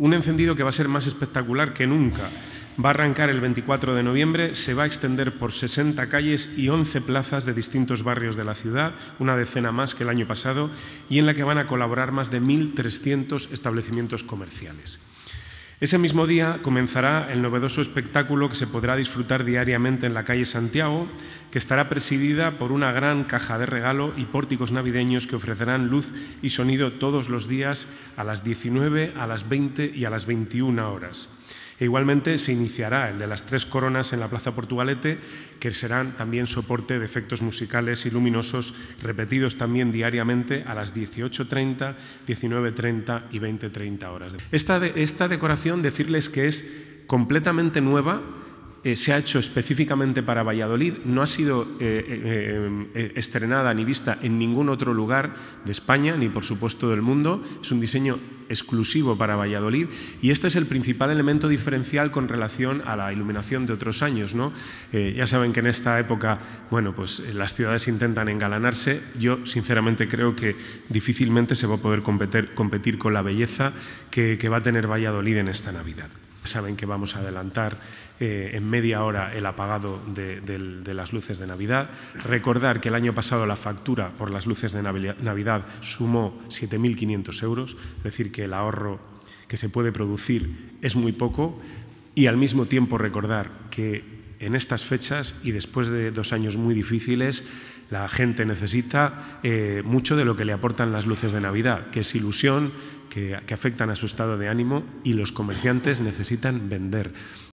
Un encendido que va a ser más espectacular que nunca. Va a arrancar el 24 de noviembre, se va a extender por 60 calles y 11 plazas de distintos barrios de la ciudad, una decena más que el año pasado, y en la que van a colaborar más de 1.300 establecimientos comerciales. Ese mismo día comenzará el novedoso espectáculo que se podrá disfrutar diariamente en la calle Santiago, que estará presidida por una gran caja de regalo y pórticos navideños que ofrecerán luz y sonido todos los días a las 19, a las 20 y a las 21 horas. E igualmente se iniciará el de las tres coronas en la Plaza Portugalete, que serán también soporte de efectos musicales y luminosos repetidos también diariamente a las 18.30, 19.30 y 20.30 horas. Esta, de, esta decoración, decirles que es completamente nueva eh, se ha hecho específicamente para Valladolid, no ha sido eh, eh, estrenada ni vista en ningún otro lugar de España, ni por supuesto del mundo. Es un diseño exclusivo para Valladolid y este es el principal elemento diferencial con relación a la iluminación de otros años. ya saben que en esta época bueno, pues, las ciudades intentan engalanarse. Yo sinceramente creo que difícilmente se va a poder competir, con la belleza que va a tener Valladolid en esta Navidad. Saben que vamos a adelantar eh, en media hora el apagado de, de, las luces de Navidad. Recordar que el año pasado la factura por las luces de Navidad sumó 7.500 euros, es decir, que el ahorro que se puede producir es muy poco. Y al mismo tiempo recordar que en estas fechas y después de dos años muy difíciles, la gente necesita eh, mucho de lo que le aportan las luces de Navidad, que es ilusión, que, que afectan a su estado de ánimo y los comerciantes necesitan vender.